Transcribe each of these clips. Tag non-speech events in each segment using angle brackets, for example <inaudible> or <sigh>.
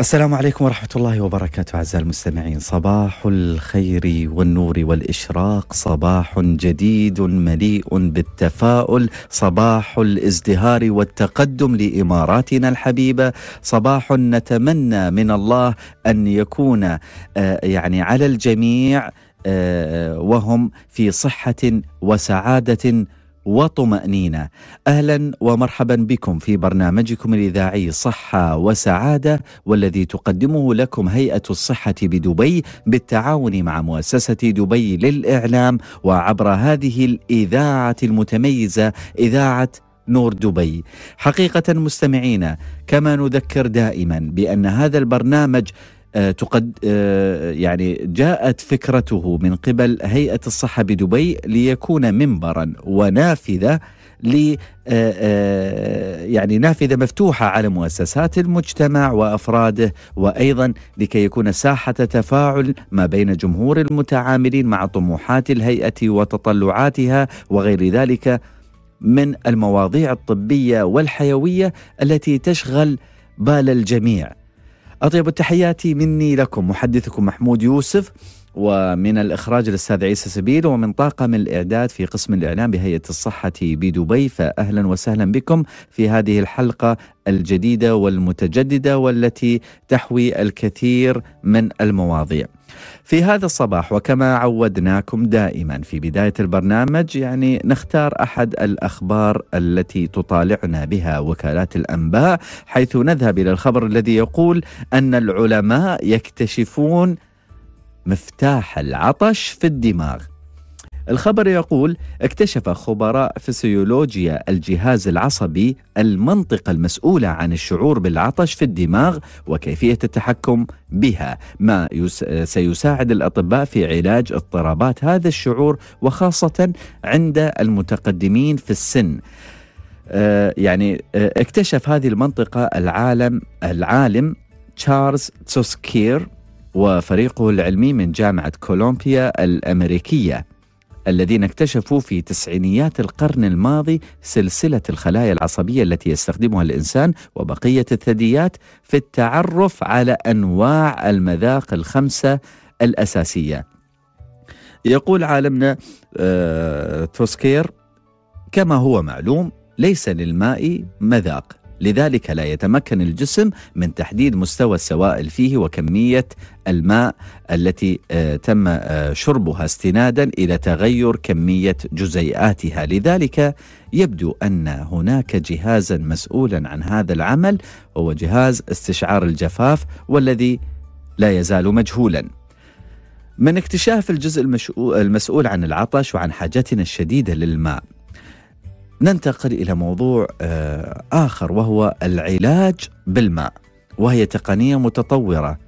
السلام عليكم ورحمة الله وبركاته أعزائي المستمعين صباح الخير والنور والإشراق صباح جديد مليء بالتفاؤل صباح الازدهار والتقدم لإماراتنا الحبيبة صباح نتمنى من الله أن يكون آه، يعني على الجميع آه، وهم في صحة وسعادة وطمأنينة أهلا ومرحبا بكم في برنامجكم الإذاعي صحة وسعادة والذي تقدمه لكم هيئة الصحة بدبي بالتعاون مع مؤسسة دبي للإعلام وعبر هذه الإذاعة المتميزة إذاعة نور دبي حقيقة مستمعينا كما نذكر دائما بأن هذا البرنامج آه، تقد آه، يعني جاءت فكرته من قبل هيئة الصحة بدبي ليكون منبرا ونافذة ل آه، يعني نافذه مفتوحه على مؤسسات المجتمع وافراده وايضا لكي يكون ساحه تفاعل ما بين جمهور المتعاملين مع طموحات الهيئه وتطلعاتها وغير ذلك من المواضيع الطبيه والحيويه التي تشغل بال الجميع أطيب التحيات مني لكم محدثكم محمود يوسف ومن الإخراج الأستاذ عيسى سبيل ومن طاقم الإعداد في قسم الإعلام بهيئة الصحة بدبي فأهلا وسهلا بكم في هذه الحلقة الجديدة والمتجددة والتي تحوي الكثير من المواضيع. في هذا الصباح وكما عودناكم دائما في بدايه البرنامج يعني نختار احد الاخبار التي تطالعنا بها وكالات الانباء حيث نذهب الى الخبر الذي يقول ان العلماء يكتشفون مفتاح العطش في الدماغ الخبر يقول اكتشف خبراء فسيولوجيا الجهاز العصبي المنطقة المسؤولة عن الشعور بالعطش في الدماغ وكيفية التحكم بها ما يس... سيساعد الأطباء في علاج اضطرابات هذا الشعور وخاصة عند المتقدمين في السن آه، يعني آه، اكتشف هذه المنطقة العالم العالم تشارلز تسكير وفريقه العلمي من جامعة كولومبيا الأمريكية الذين اكتشفوا في تسعينيات القرن الماضي سلسلة الخلايا العصبية التي يستخدمها الإنسان وبقية الثدييات في التعرف على أنواع المذاق الخمسة الأساسية يقول عالمنا آه، توسكير كما هو معلوم ليس للماء مذاق لذلك لا يتمكن الجسم من تحديد مستوى السوائل فيه وكمية الماء التي آه، تم آه، شربها استنادا إلى تغير كمية جزيئاتها لذلك يبدو أن هناك جهازا مسؤولا عن هذا العمل هو جهاز استشعار الجفاف والذي لا يزال مجهولا من اكتشاف الجزء المسؤول عن العطش وعن حاجتنا الشديدة للماء ننتقل الى موضوع آه، اخر وهو العلاج بالماء وهي تقنيه متطوره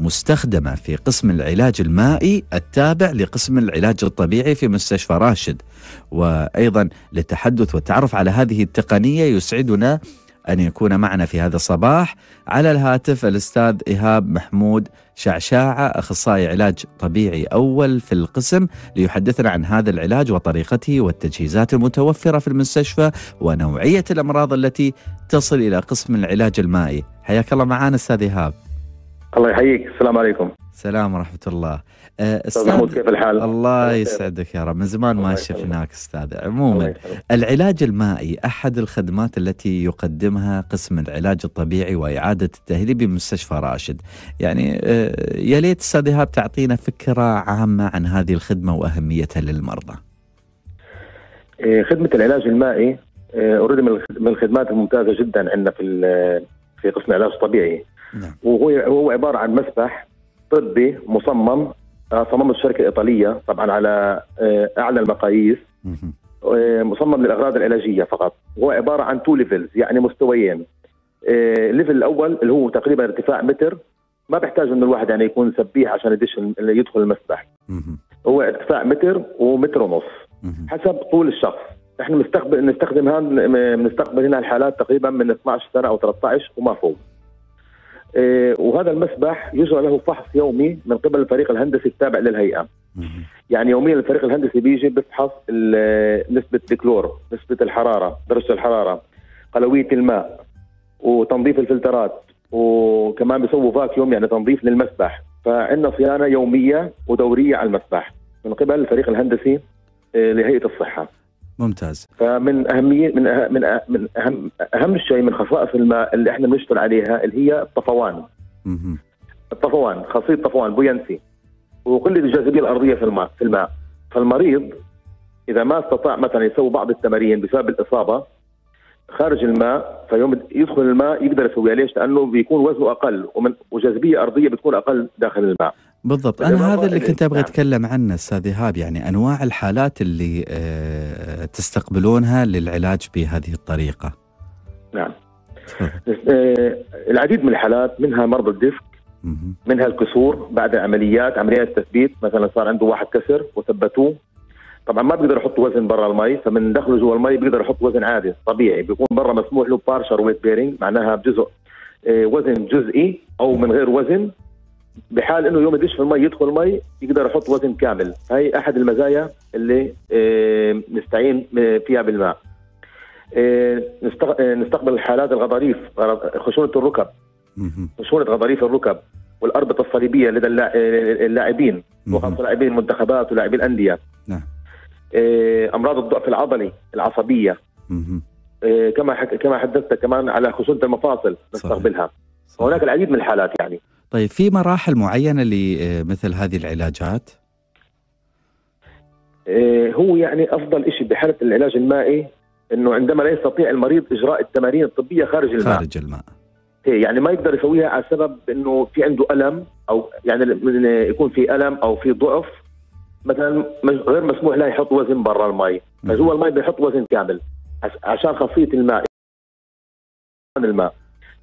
مستخدمه في قسم العلاج المائي التابع لقسم العلاج الطبيعي في مستشفى راشد وايضا للتحدث والتعرف على هذه التقنيه يسعدنا أن يكون معنا في هذا الصباح على الهاتف الأستاذ إيهاب محمود شعشاعة أخصائي علاج طبيعي أول في القسم ليحدثنا عن هذا العلاج وطريقته والتجهيزات المتوفرة في المستشفى ونوعية الأمراض التي تصل إلى قسم العلاج المائي حياك الله معنا أستاذ إيهاب الله يحييك السلام عليكم السلام ورحمة الله أه، أستاذ محمود كيف الحال؟ الله يسعدك يا رب من زمان ما شفناك أستاذ عموما العلاج المائي أحد الخدمات التي يقدمها قسم العلاج الطبيعي وإعادة التأهيل بمستشفى راشد يعني أه، يا ليت أستاذ إيهاب تعطينا فكرة عامة عن هذه الخدمة وأهميتها للمرضى أه، خدمة العلاج المائي أريد من الخدمات الممتازة جدا عندنا في في قسم العلاج الطبيعي نعم. وهو هو عباره عن مسبح طبي مصمم آه، صممه الشركه الايطاليه طبعا على آه، اعلى المقاييس آه، مصمم للاغراض العلاجيه فقط هو عباره عن تو ليفلز يعني مستويين الليفل الاول اللي هو تقريبا ارتفاع متر ما بيحتاج انه الواحد يعني يكون سبيح عشان يدش يدخل المسبح هو ارتفاع متر ومتر ونص حسب طول الشخص احنا بنستخدم نستخدم هان بنستقبل هنا الحالات تقريبا من 12 سنه او 13 وما فوق آه، وهذا المسبح يجرى له فحص يومي من قبل الفريق الهندسي التابع للهيئه يعني يوميا الفريق الهندسي بيجي بفحص نسبه الكلور نسبه الحراره درجه الحراره قلويه الماء وتنظيف الفلترات وكمان بيسووا فاكيوم يعني تنظيف للمسبح فعندنا صيانه يوميه ودوريه على المسبح من قبل الفريق الهندسي آه، لهيئه الصحه ممتاز فمن اهميه من أهم من أه- من اهم اهم شيء من خصائص الماء اللي احنا بنشتغل عليها اللي هي الطفوان. الطفوان خاصيه الطفوان بوينسي وقله الجاذبيه الارضيه في الماء في الماء فالمريض اذا ما استطاع مثلا يسوي بعض التمارين بسبب الاصابه خارج الماء فيوم يدخل الماء يقدر يسويها ليش؟ لانه بيكون وزنه اقل ومن وجاذبيه ارضيه بتكون اقل داخل الماء. بالضبط طيب، انا هذا اللي كنت ابغى اتكلم عنه استاذ ايهاب يعني انواع الحالات اللي آه، تستقبلونها للعلاج بهذه الطريقه نعم آه، العديد من الحالات منها مرضى الديسك منها الكسور بعد عمليات عمليات تثبيت مثلا صار عنده واحد كسر وثبتوه طبعا ما بيقدر يحط وزن برا المي فمن دخله جوا المي بيقدر يحط وزن عادي طبيعي بيكون برا مسموح له بارشر ويت بيرنج معناها بجزء آه، وزن جزئي او من غير وزن بحال انه يوم يدش في المي يدخل مي يقدر يحط وزن كامل هاي احد المزايا اللي آه، نستعين آه، فيها بالماء آه، نستقبل الحالات الغضاريف خشونه الركب خشونه غضاريف الركب والاربطه الصليبيه لدى اللاعبين وخاصه لاعبين المنتخبات ولاعبي الانديه نعم امراض الضعف العضلي العصبيه كما كما حدثت كمان على خشونه المفاصل نستقبلها صحيح. هناك العديد من الحالات يعني طيب في مراحل معينه لمثل هذه العلاجات؟ إيه، هو يعني افضل شيء بحاله العلاج المائي انه عندما لا يستطيع المريض اجراء التمارين الطبيه خارج الماء خارج الماء إيه، يعني ما يقدر يسويها على سبب انه في عنده الم او يعني يكون في الم او في ضعف مثلا غير مسموح له يحط وزن برا المي هو المي بيحط وزن كامل عشان خاصيه الماء الماء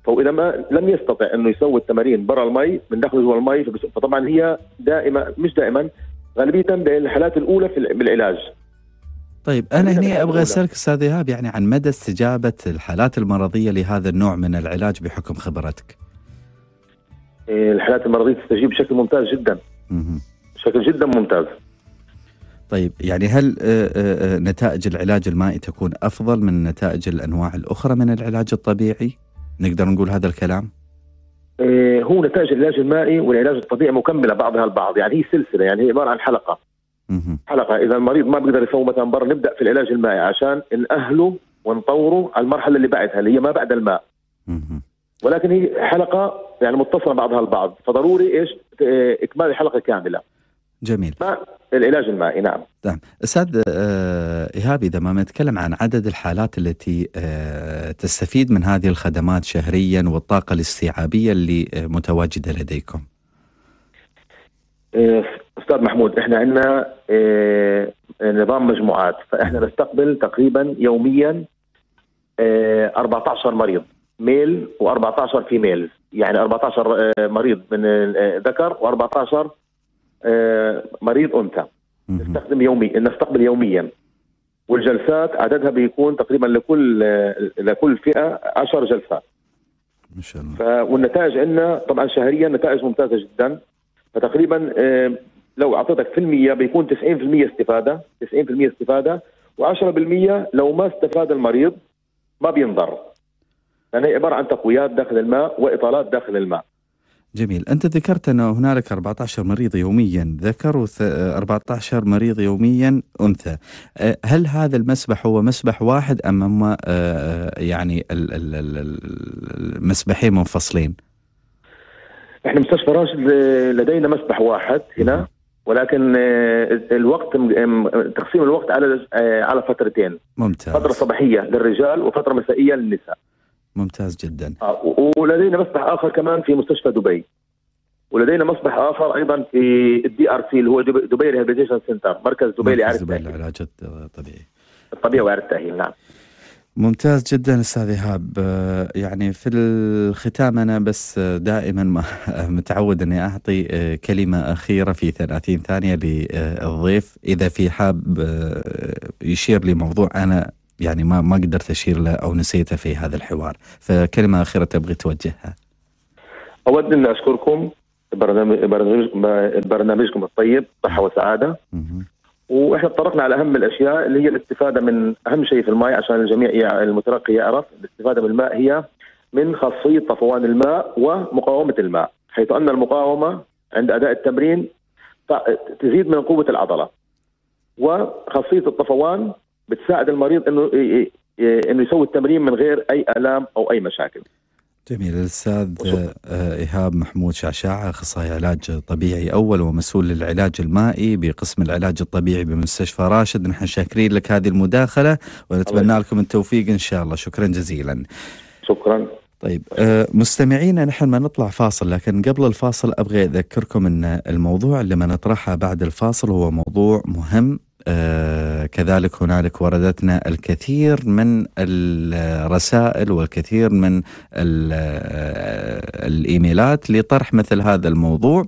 فهو اذا ما لم يستطع انه يسوي التمارين برا المي بندخله جوا المي فطبعا هي دائما مش دائما غالبيه بالحالات الاولى في بالعلاج طيب انا هنا ابغى اسالك استاذ ايهاب يعني عن مدى استجابه الحالات المرضيه لهذا النوع من العلاج بحكم خبرتك. إيه، الحالات المرضيه تستجيب بشكل ممتاز جدا. بشكل جدا ممتاز. طيب يعني هل آه، آه، آه، نتائج العلاج المائي تكون افضل من نتائج الانواع الاخرى من العلاج الطبيعي؟ نقدر نقول هذا الكلام؟ إيه، هو نتائج العلاج المائي والعلاج الطبيعي مكمله بعضها البعض يعني هي سلسله يعني هي عباره عن حلقه حلقه اذا المريض ما بيقدر يسوي مثلا برا نبدا في العلاج المائي عشان ناهله ونطوره على المرحله اللي بعدها اللي هي ما بعد الماء ولكن هي حلقه يعني متصله بعضها البعض فضروري ايش إيه، اكمال الحلقه كامله جميل العلاج المائي نعم نعم استاذ آه، ايهاب اذا ما نتكلم عن عدد الحالات التي آه، تستفيد من هذه الخدمات شهريا والطاقه الاستيعابيه اللي آه، متواجده لديكم استاذ محمود احنا عندنا نظام مجموعات فاحنا نستقبل تقريبا يوميا 14 مريض ميل و14 فيميل يعني 14 مريض من ذكر و14 آه، مريض انثى نستخدم يومي نستقبل يوميا والجلسات عددها بيكون تقريبا لكل آه، لكل فئه 10 جلسات ما شاء الله والنتائج عندنا طبعا شهريا نتائج ممتازه جدا فتقريبا آه، لو اعطيتك في المية بيكون 90% استفاده 90% استفاده و10% لو ما استفاد المريض ما بينضر يعني هي عباره عن تقويات داخل الماء واطالات داخل الماء جميل أنت ذكرت أن هنالك 14 مريض يوميا ذكر و 14 مريض يوميا أنثى أه، هل هذا المسبح هو مسبح واحد أم هم أه، يعني المسبحين منفصلين؟ احنا مستشفى راشد آه، لدينا مسبح واحد هنا نعم. ولكن الوقت تقسيم الوقت على على فترتين ممتاز فتره صباحيه للرجال وفتره مسائيه للنساء ممتاز جدا آه، ولدينا مسبح اخر كمان في مستشفى دبي ولدينا مسبح اخر ايضا في الدي ار سي اللي هو دبي ريهابيتيشن سنتر مركز دبي لإعادة دبي للعلاج الطبيعي الطبيعي وإعادة التأهيل نعم ممتاز جدا استاذ ايهاب آه، يعني في الختام انا بس آه، دائما <laughs> متعود اني اعطي كلمه اخيره في 30 ثانيه للضيف اذا في حاب يشير لموضوع انا يعني ما ما قدرت اشير له او نسيته في هذا الحوار فكلمه اخيره تبغي توجهها اود ان اشكركم برنامج برنامجكم الطيب صحه وسعاده واحنا تطرقنا على اهم الاشياء اللي هي الاستفاده من اهم شيء في الماء عشان الجميع المتلقي يعرف الاستفاده من الماء هي من خاصيه طفوان الماء ومقاومه الماء حيث ان المقاومه عند اداء التمرين تزيد من قوه العضله وخاصيه الطفوان بتساعد المريض انه انه يسوي التمرين من غير اي الام او اي مشاكل جميل الاستاذ آه، آه، ايهاب محمود شعشاع اخصائي علاج طبيعي اول ومسؤول للعلاج المائي بقسم العلاج الطبيعي بمستشفى راشد نحن شاكرين لك هذه المداخله ونتمنى لكم التوفيق ان شاء الله شكرا جزيلا شكرا طيب آه، مستمعينا نحن ما نطلع فاصل لكن قبل الفاصل ابغى اذكركم ان الموضوع اللي ما نطرحه بعد الفاصل هو موضوع مهم آه، كذلك هنالك وردتنا الكثير من الرسائل والكثير من آه، الايميلات لطرح مثل هذا الموضوع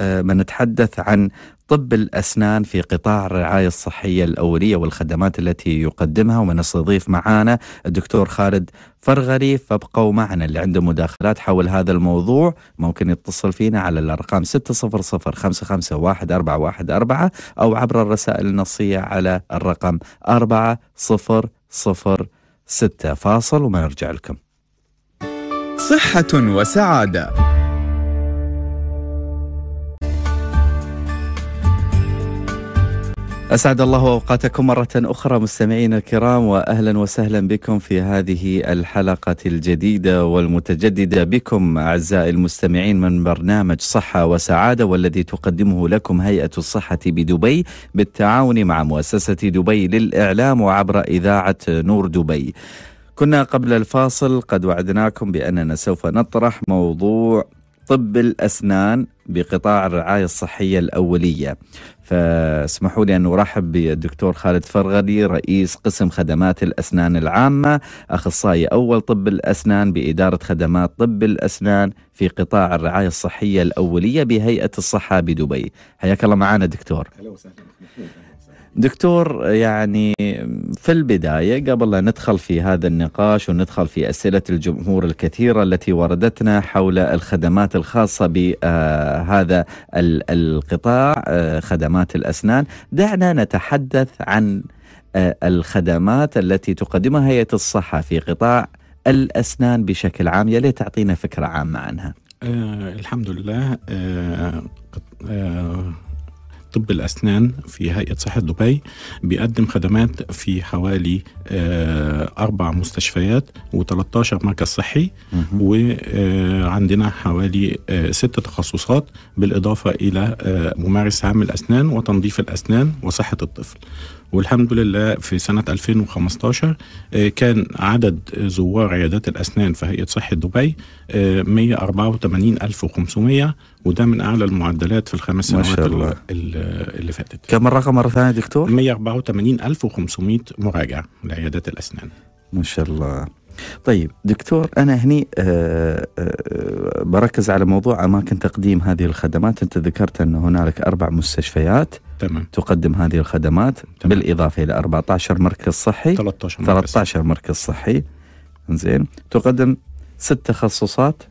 بنتحدث آه، عن طب الأسنان في قطاع الرعاية الصحية الأولية والخدمات التي يقدمها ونستضيف معانا الدكتور خالد فرغري فابقوا معنا اللي عنده مداخلات حول هذا الموضوع ممكن يتصل فينا على الأرقام 600 أو عبر الرسائل النصية على الرقم 4006 فاصل وما نرجع لكم صحة وسعادة أسعد الله أوقاتكم مرة أخرى مستمعينا الكرام وأهلا وسهلا بكم في هذه الحلقة الجديدة والمتجددة بكم أعزائي المستمعين من برنامج صحة وسعادة والذي تقدمه لكم هيئة الصحة بدبي بالتعاون مع مؤسسة دبي للإعلام وعبر إذاعة نور دبي. كنا قبل الفاصل قد وعدناكم بأننا سوف نطرح موضوع طب الأسنان بقطاع الرعاية الصحية الأولية فاسمحوا لي أن أرحب بالدكتور خالد فرغلي رئيس قسم خدمات الأسنان العامة أخصائي أول طب الأسنان بإدارة خدمات طب الأسنان في قطاع الرعاية الصحية الأولية بهيئة الصحة بدبي حياك الله معنا دكتور أهلا وسهلا دكتور يعني في البدايه قبل لا ندخل في هذا النقاش وندخل في اسئله الجمهور الكثيره التي وردتنا حول الخدمات الخاصه بهذا القطاع خدمات الاسنان، دعنا نتحدث عن آه، الخدمات التي تقدمها هيئه الصحه في قطاع الاسنان بشكل عام، يا ليت تعطينا فكره عامه عنها. آه الحمد لله آه طب الأسنان في هيئة صحة دبي بيقدم خدمات في حوالي آه، أربع مستشفيات و13 مركز صحي وعندنا آه، حوالي آه، ست تخصصات بالإضافة إلى ممارس عام الأسنان وتنظيف الأسنان وصحة الطفل والحمد لله في سنة 2015 آه، كان عدد زوار عيادات الأسنان في هيئة صحة دبي 184500 آه، وده من أعلى المعدلات في الخمس سنوات اللي فاتت كم الرقم مرة ثانية دكتور؟ 184500 مراجع لعيادات الأسنان ما شاء الله طيب دكتور انا هني أه أه بركز على موضوع اماكن تقديم هذه الخدمات انت ذكرت ان هنالك اربع مستشفيات تمام. تقدم هذه الخدمات تمام. بالإضافة إلى 14 مركز صحي 13 مركز, 13 مركز صحي زين تقدم ست تخصصات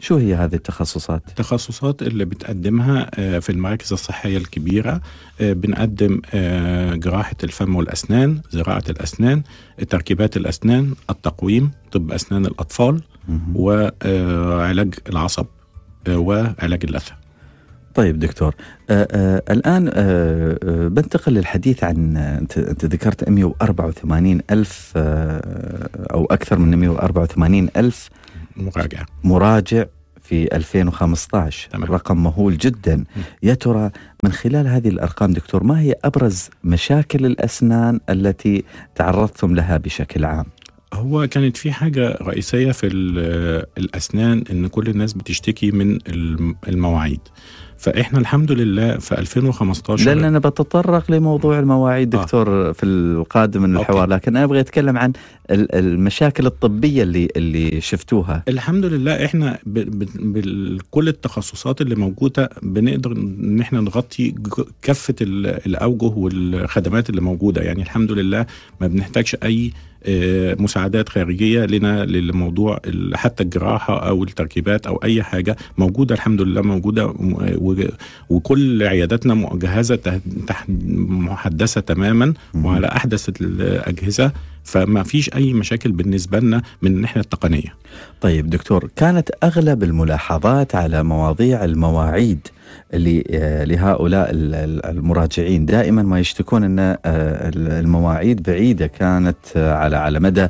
شو هي هذه التخصصات؟ التخصصات اللي بتقدمها آه، في المراكز الصحية الكبيرة آه، بنقدم آه، جراحة الفم والأسنان زراعة الأسنان تركيبات الأسنان التقويم طب أسنان الأطفال وعلاج العصب وعلاج اللثة طيب دكتور آآ آه، آآ آه، الآن آآ آه، بنتقل للحديث عن أنت ذكرت 184 ألف أو أكثر من 184 ألف مراجع مراجع في 2015 تمام. رقم مهول جدا يا ترى من خلال هذه الأرقام دكتور ما هي أبرز مشاكل الأسنان التي تعرضتم لها بشكل عام؟ هو كانت في حاجة رئيسية في الأسنان إن كل الناس بتشتكي من المواعيد فاحنا الحمد لله في 2015 لان انا بتطرق لموضوع المواعيد آه. دكتور آه. في القادم من الحوار أوكي. لكن انا ابغى اتكلم عن المشاكل الطبيه اللي اللي شفتوها الحمد لله احنا بكل التخصصات اللي موجوده بنقدر ان احنا نغطي كافه الاوجه والخدمات اللي موجوده يعني الحمد لله ما بنحتاجش اي آه، مساعدات خارجيه لنا للموضوع حتى الجراحه او التركيبات او اي حاجه موجوده الحمد لله موجوده وكل عياداتنا مجهزه محدثه تماما وعلى احدث الاجهزه فما فيش اي مشاكل بالنسبه لنا من الناحيه التقنيه. طيب دكتور كانت اغلب الملاحظات على مواضيع المواعيد اللي آه، لهؤلاء المراجعين دائما ما يشتكون ان آه، المواعيد بعيده كانت آه، على على مدى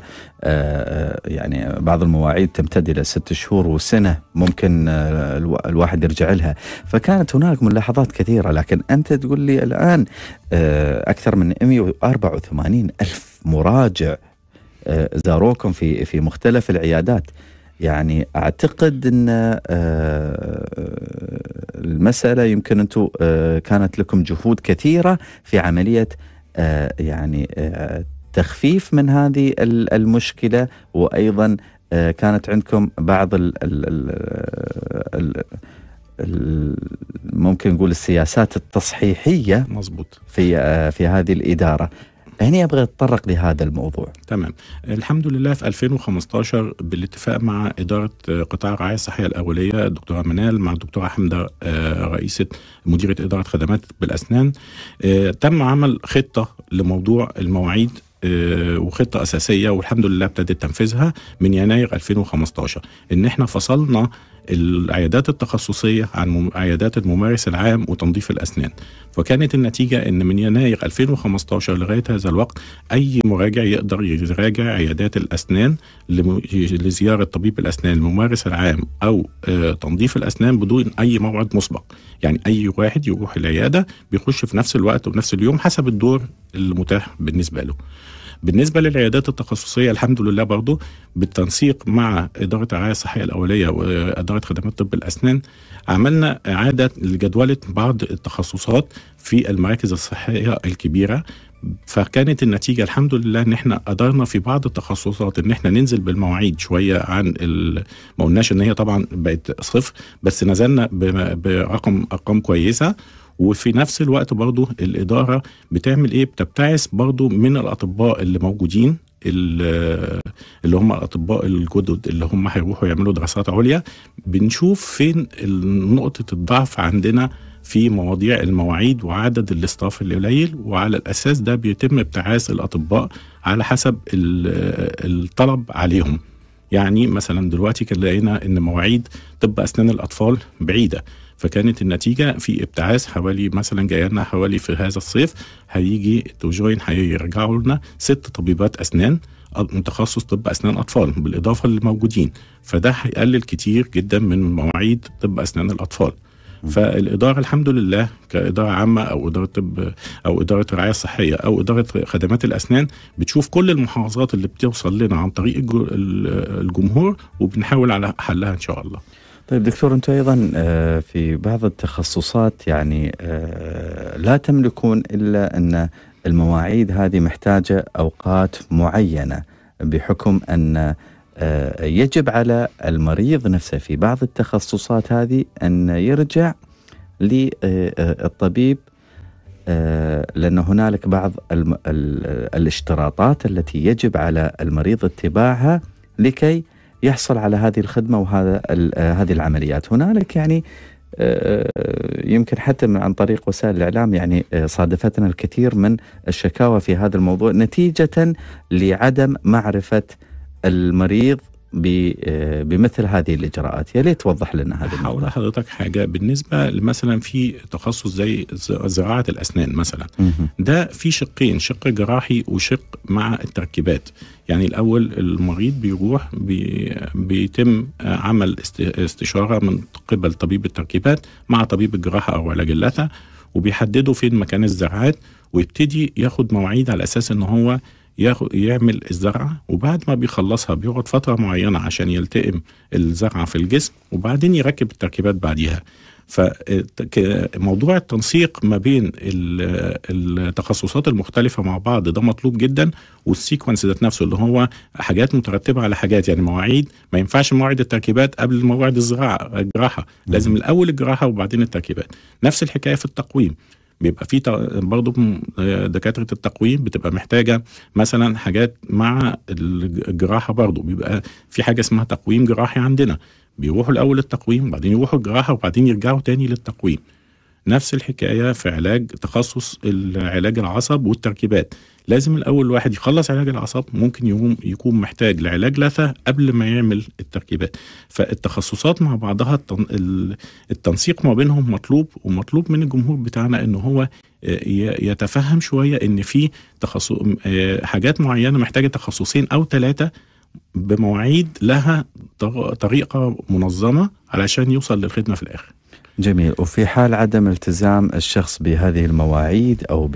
يعني بعض المواعيد تمتد الى ست شهور وسنه ممكن الواحد يرجع لها فكانت هناك ملاحظات كثيره لكن انت تقول لي الان اكثر من 184 الف مراجع آه، زاروكم في في مختلف العيادات يعني اعتقد ان آه، المساله يمكن انتم آه، كانت لكم جهود كثيره في عمليه يعني تخفيف من هذه المشكله وايضا كانت عندكم بعض ال ممكن نقول السياسات التصحيحيه مزبوط في في هذه الاداره فهني ابغى اتطرق لهذا الموضوع تمام الحمد لله في 2015 بالاتفاق مع اداره قطاع الرعايه الصحيه الاوليه الدكتوره منال مع الدكتوره حمده آه، رئيسه مديره اداره خدمات بالاسنان آه، تم عمل خطه لموضوع المواعيد آه، وخطه اساسيه والحمد لله ابتدت تنفيذها من يناير 2015 ان احنا فصلنا العيادات التخصصية عن عيادات الممارس العام وتنظيف الأسنان فكانت النتيجة أن من يناير 2015 لغاية هذا الوقت أي مراجع يقدر يراجع عيادات الأسنان لزيارة طبيب الأسنان الممارس العام أو آه، تنظيف الأسنان بدون أي موعد مسبق يعني أي واحد يروح العيادة بيخش في نفس الوقت وبنفس اليوم حسب الدور المتاح بالنسبة له بالنسبه للعيادات التخصصيه الحمد لله برضه بالتنسيق مع اداره الرعايه الصحيه الاوليه واداره خدمات طب الاسنان عملنا اعاده لجدوله بعض التخصصات في المراكز الصحيه الكبيره فكانت النتيجة الحمد لله ان احنا قدرنا في بعض التخصصات ان احنا ننزل بالمواعيد شوية عن ما قلناش ان هي طبعا بقت صفر بس نزلنا برقم ارقام كويسة وفي نفس الوقت برضه الإدارة بتعمل إيه بتبتعث برضه من الأطباء اللي موجودين اللي هم الاطباء الجدد اللي هم هيروحوا يعملوا دراسات عليا بنشوف فين نقطه الضعف عندنا في مواضيع المواعيد وعدد الاستاف اللي قليل وعلى الاساس ده بيتم ابتعاث الاطباء على حسب الطلب عليهم يعني مثلا دلوقتي كان لقينا ان مواعيد طب اسنان الاطفال بعيده فكانت النتيجه في ابتعاث حوالي مثلا جاي لنا حوالي في هذا الصيف هيجي توجوين هيرجعوا لنا ست طبيبات اسنان متخصص طب اسنان اطفال بالاضافه للموجودين فده هيقلل كتير جدا من مواعيد طب اسنان الاطفال فالاداره الحمد لله كاداره عامه او اداره طب او اداره الرعايه الصحيه او اداره خدمات الاسنان بتشوف كل المحافظات اللي بتوصل لنا عن طريق الجمهور وبنحاول على حلها ان شاء الله طيب دكتور انتم ايضا آه، في بعض التخصصات يعني آه، لا تملكون الا ان المواعيد هذه محتاجه اوقات معينه بحكم ان آه، يجب على المريض نفسه في بعض التخصصات هذه ان يرجع للطبيب لأن هنالك بعض الاشتراطات التي يجب على المريض اتباعها لكي يحصل على هذه الخدمه وهذا آه، هذه العمليات هنالك يعني آه، آه، يمكن حتى من عن طريق وسائل الاعلام يعني صادفتنا الكثير من الشكاوى في هذا الموضوع نتيجه لعدم معرفه المريض آه، بمثل هذه الاجراءات يا ليت توضح لنا هذا الموضوع هقول لحضرتك حاجه بالنسبه مثلا في تخصص زي زراعه الاسنان مثلا ده في شقين شق جراحي وشق مع التركيبات يعني الاول المريض بيروح بي بيتم عمل استشاره من قبل طبيب التركيبات مع طبيب الجراحه او علاج اللثه وبيحددوا فين مكان الزراعات ويبتدي ياخد مواعيد على اساس ان هو يعمل الزرعة وبعد ما بيخلصها بيقعد فترة معينة عشان يلتئم الزرعة في الجسم وبعدين يركب التركيبات بعديها فموضوع التنسيق ما بين التخصصات المختلفه مع بعض ده مطلوب جدا والسيكونس ذات نفسه اللي هو حاجات مترتبه على حاجات يعني مواعيد ما ينفعش موعد التركيبات قبل موعد الزراعه الجراحه لازم الاول الجراحه وبعدين التركيبات نفس الحكايه في التقويم بيبقى في برضه دكاتره التقويم بتبقى محتاجه مثلا حاجات مع الجراحه برضه بيبقى في حاجه اسمها تقويم جراحي عندنا بيروحوا الاول التقويم وبعدين يروحوا الجراحه وبعدين يرجعوا تاني للتقويم نفس الحكايه في علاج تخصص علاج العصب والتركيبات لازم الاول الواحد يخلص علاج العصب ممكن يقوم يكون محتاج لعلاج لثه قبل ما يعمل التركيبات فالتخصصات مع بعضها التنسيق ما بينهم مطلوب ومطلوب من الجمهور بتاعنا ان هو آه، يتفهم شويه ان في تخصص آه، حاجات معينه محتاجه تخصصين او ثلاثه بمواعيد لها طريقه منظمه علشان يوصل للخدمه في الاخر جميل وفي حال عدم التزام الشخص بهذه المواعيد او ب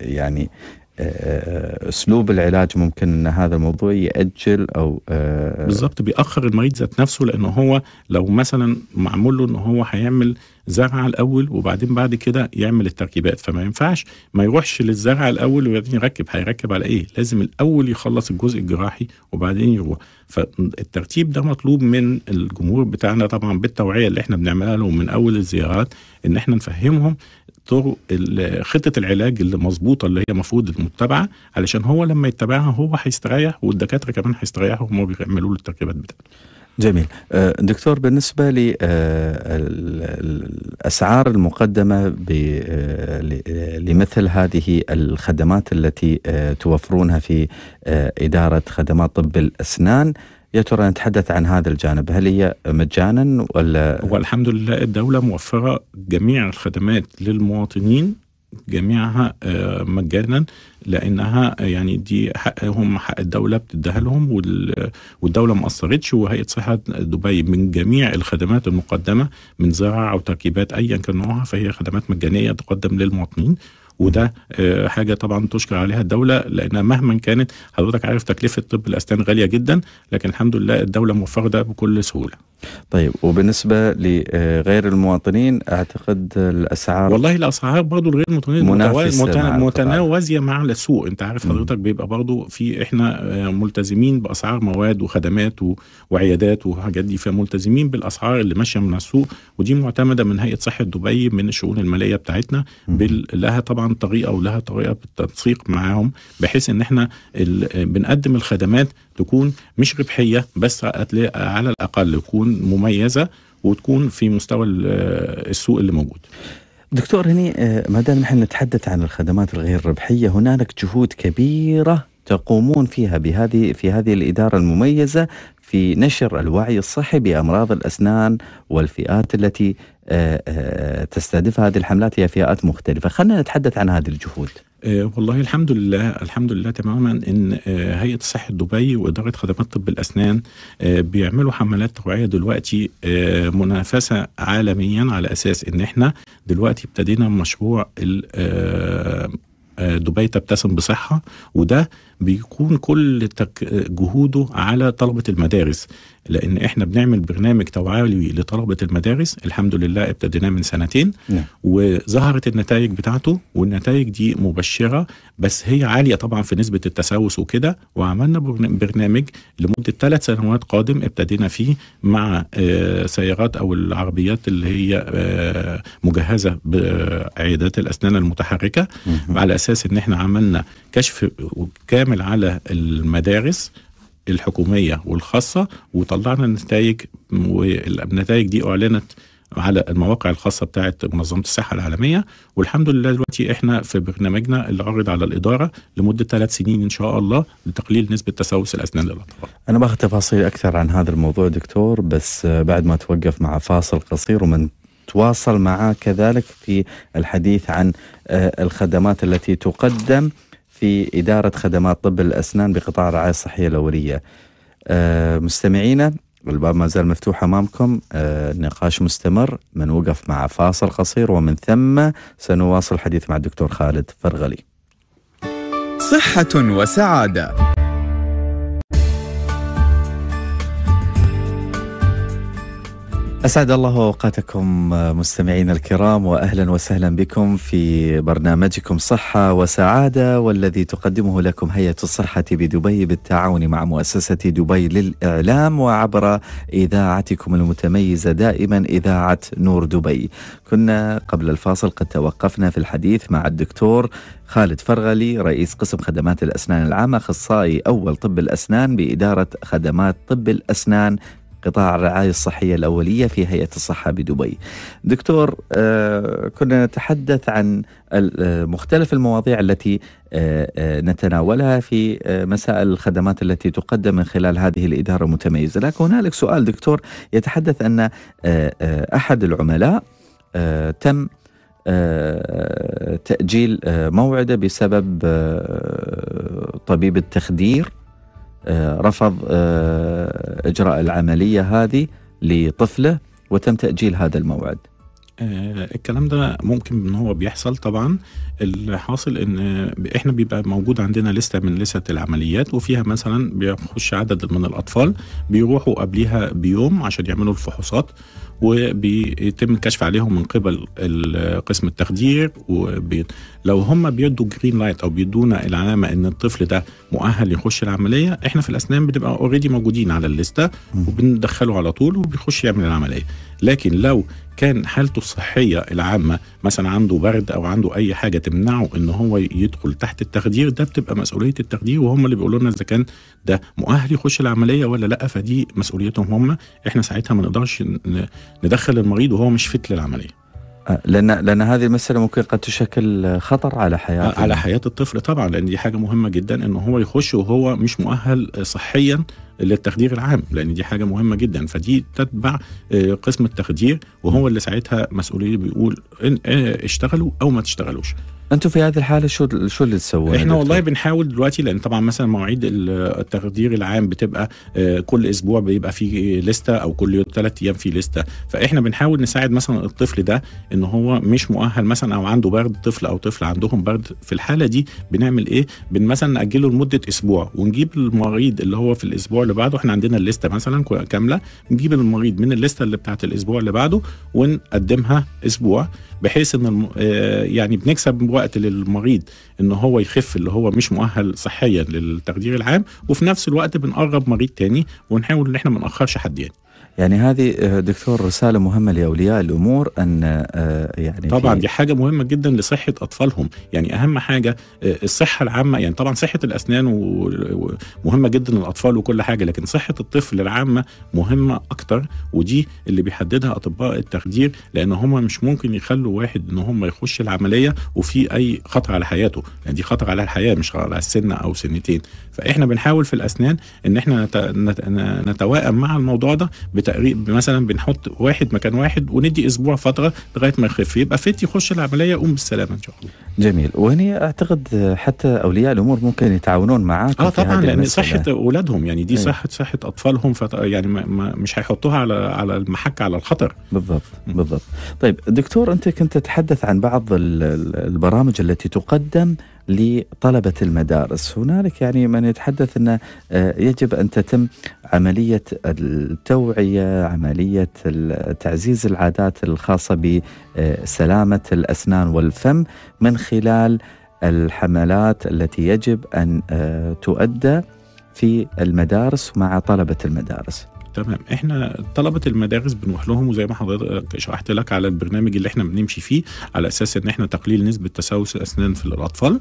يعني اسلوب العلاج ممكن ان هذا الموضوع ياجل او آه، بالظبط بيأخر المريض ذات نفسه لانه هو لو مثلا معمول له ان هو هيعمل زرعه الاول وبعدين بعد كده يعمل التركيبات فما ينفعش ما يروحش للزرعه الاول وبعدين يركب هيركب على ايه؟ لازم الاول يخلص الجزء الجراحي وبعدين يروح فالترتيب ده مطلوب من الجمهور بتاعنا طبعا بالتوعيه اللي احنا بنعملها لهم من اول الزيارات ان احنا نفهمهم الطرق خطه العلاج المظبوطه اللي هي المفروض المتبعه علشان هو لما يتبعها هو هيستريح والدكاتره كمان هيستريحوا وهم بيعملوا له التركيبات بتاعته. جميل آه، دكتور بالنسبة للأسعار آه، المقدمة آه، لمثل هذه الخدمات التي توفرونها في إدارة خدمات طب الأسنان يا ترى نتحدث عن هذا الجانب هل هي مجانا ولا والحمد لله الدولة موفرة جميع الخدمات للمواطنين جميعها آه، مجانا لانها يعني دي حقهم حق الدوله بتديها لهم والدوله ما قصرتش وهيئه صحه دبي من جميع الخدمات المقدمه من زراعه او تركيبات ايا كان نوعها فهي خدمات مجانيه تقدم للمواطنين وده آه، حاجه طبعا تشكر عليها الدوله لانها مهما كانت حضرتك عارف تكلفه طب الاسنان غاليه جدا لكن الحمد لله الدوله موفره ده بكل سهوله طيب وبالنسبة لغير آه، المواطنين أعتقد الأسعار والله الأسعار برضه غير المواطنين متناوزة مع, مع السوق أنت عارف حضرتك بيبقى برضه في إحنا آه، ملتزمين بأسعار مواد وخدمات وعيادات وحاجات دي فملتزمين بالأسعار اللي ماشية من السوق ودي معتمدة من هيئة صحة دبي من الشؤون المالية بتاعتنا لها طبعا طريقة ولها طريقة بالتنسيق معاهم بحيث إن إحنا آه، بنقدم الخدمات تكون مش ربحية بس على الأقل تكون مميزه وتكون في مستوى السوق اللي موجود دكتور هني آه، ما دام نحن نتحدث عن الخدمات الغير ربحيه هنالك جهود كبيره تقومون فيها بهذه في هذه الاداره المميزه في نشر الوعي الصحي بامراض الاسنان والفئات التي آه، آه، تستهدفها هذه الحملات هي فئات مختلفه، خلينا نتحدث عن هذه الجهود. آه، والله الحمد لله الحمد لله تماما ان آه، هيئه صحه دبي واداره خدمات طب الاسنان آه، بيعملوا حملات توعيه دلوقتي منافسه عالميا على اساس ان احنا دلوقتي ابتدينا مشروع دبي تبتسم بصحه وده بيكون كل جهوده على طلبه المدارس لان احنا بنعمل برنامج توعوي لطلبه المدارس الحمد لله ابتديناه من سنتين نعم. وظهرت النتائج بتاعته والنتائج دي مبشره بس هي عاليه طبعا في نسبه التسوس وكده وعملنا برنامج لمده ثلاث سنوات قادم ابتدينا فيه مع آه، سيارات او العربيات اللي هي آه، مجهزه بعيادات الاسنان المتحركه على اساس ان احنا عملنا كشف كامل كامل على المدارس الحكوميه والخاصه وطلعنا النتائج والنتائج دي اعلنت على المواقع الخاصه بتاعه منظمه الصحه العالميه والحمد لله دلوقتي احنا في برنامجنا اللي عرض على الاداره لمده ثلاث سنين ان شاء الله لتقليل نسبه تسوس الاسنان للاطفال. انا باخذ تفاصيل اكثر عن هذا الموضوع دكتور بس بعد ما توقف مع فاصل قصير ومن تواصل معاه كذلك في الحديث عن آه، الخدمات التي تقدم في إدارة خدمات طب الأسنان بقطاع الرعاية الصحية الأولية آه، مستمعينا الباب ما زال مفتوح أمامكم آه، نقاش مستمر من وقف مع فاصل قصير ومن ثم سنواصل الحديث مع الدكتور خالد فرغلي صحة وسعادة أسعد الله أوقاتكم آه، مستمعينا الكرام وأهلا وسهلا بكم في برنامجكم صحة وسعادة والذي تقدمه لكم هيئة الصحة بدبي بالتعاون مع مؤسسة دبي للإعلام وعبر إذاعتكم المتميزة دائما إذاعة نور دبي كنا قبل الفاصل قد توقفنا في الحديث مع الدكتور خالد فرغلي رئيس قسم خدمات الأسنان العامة أخصائي أول طب الأسنان بإدارة خدمات طب الأسنان قطاع الرعاية الصحية الأولية في هيئة الصحة بدبي دكتور آه، كنا نتحدث عن آه، مختلف المواضيع التي آه، نتناولها في مسائل الخدمات التي تقدم من خلال هذه الإدارة المتميزة لكن هنالك سؤال دكتور يتحدث أن أحد العملاء تم تأجيل موعده بسبب طبيب التخدير آه، رفض آه، إجراء العملية هذه لطفله وتم تأجيل هذا الموعد آه، الكلام ده ممكن ان هو بيحصل طبعا اللي حاصل ان احنا بيبقى موجود عندنا لسته من لستة العمليات وفيها مثلا بيخش عدد من الاطفال بيروحوا قبليها بيوم عشان يعملوا الفحوصات وبيتم الكشف عليهم من قبل قسم التخدير لو هم بيدوا جرين لايت او بيدونا العلامه ان الطفل ده مؤهل يخش العمليه احنا في الاسنان بنبقى اوريدي موجودين على الليسته وبندخله على طول وبيخش يعمل العمليه لكن لو كان حالته الصحيه العامه مثلا عنده برد او عنده اي حاجه تمنعه ان هو يدخل تحت التخدير ده بتبقى مسؤوليه التخدير وهم اللي بيقولوا لنا اذا كان ده مؤهل يخش العمليه ولا لا فدي مسؤوليتهم هم احنا ساعتها ما نقدرش ندخل المريض وهو مش فت للعمليه أه، لان لان هذه المساله ممكن قد تشكل خطر على حياه على حياه الطفل طبعا لان دي حاجه مهمه جدا ان هو يخش وهو مش مؤهل صحيا للتخدير العام لان دي حاجه مهمه جدا فدي تتبع آه، قسم التخدير وهو اللي ساعتها مسؤوليه بيقول آه، اشتغلوا او ما تشتغلوش انتم في هذه الحاله شو شو اللي تسوون؟ احنا والله بنحاول دلوقتي لان طبعا مثلا مواعيد التقدير العام بتبقى آه، كل اسبوع بيبقى في لسته او كل ثلاث ايام في لسته فاحنا بنحاول نساعد مثلا الطفل ده ان هو مش مؤهل مثلا او عنده برد طفل او طفل عندهم برد في الحاله دي بنعمل ايه؟ بن مثلا ناجله لمده اسبوع ونجيب المريض اللي هو في الاسبوع اللي بعده احنا عندنا الليسته مثلا كامله نجيب المريض من الليسته اللي بتاعت الاسبوع اللي بعده ونقدمها اسبوع بحيث ان آه، يعني بنكسب وقت للمريض ان هو يخف اللي هو مش مؤهل صحيا للتقدير العام وفي نفس الوقت بنقرب مريض تاني ونحاول ان احنا ما ناخرش حد يعني يعني هذه آه، دكتور رساله مهمه لاولياء الامور ان آه، يعني طبعا دي حاجه مهمه جدا لصحه اطفالهم يعني اهم حاجه آه، الصحه العامه يعني طبعا صحه الاسنان مهمه جدا للاطفال وكل حاجه لكن صحه الطفل العامه مهمه اكتر ودي اللي بيحددها اطباء التخدير لان هم مش ممكن يخلوا واحد ان هم يخش العمليه وفي اي خطر على حياته يعني دي خطر على الحياه مش على السنه او سنتين فاحنا بنحاول في الاسنان ان احنا نتوائم مع الموضوع ده بتقريب مثلا بنحط واحد مكان واحد وندي اسبوع فتره لغايه ما يخف يبقى فيت يخش العمليه يقوم بالسلامه ان شاء الله جميل وهني اعتقد حتى اولياء الامور ممكن يتعاونون معاك اه طبعا لان صحه اولادهم يعني دي إيه. صحه صحه اطفالهم فت... يعني ما... ما مش هيحطوها على على المحك على الخطر بالضبط بالضبط طيب دكتور انت كنت تتحدث عن بعض البرامج التي تقدم لطلبة المدارس هنالك يعني من يتحدث أنه آه، يجب أن تتم عملية التوعية عملية تعزيز العادات الخاصة بسلامة الأسنان والفم من خلال الحملات التي يجب أن آه، تؤدى في المدارس مع طلبة المدارس تمام احنا طلبه المدارس بنروح لهم وزي ما حضرتك شرحت لك على البرنامج اللي احنا بنمشي فيه على اساس ان احنا تقليل نسبه تسوس الاسنان في الاطفال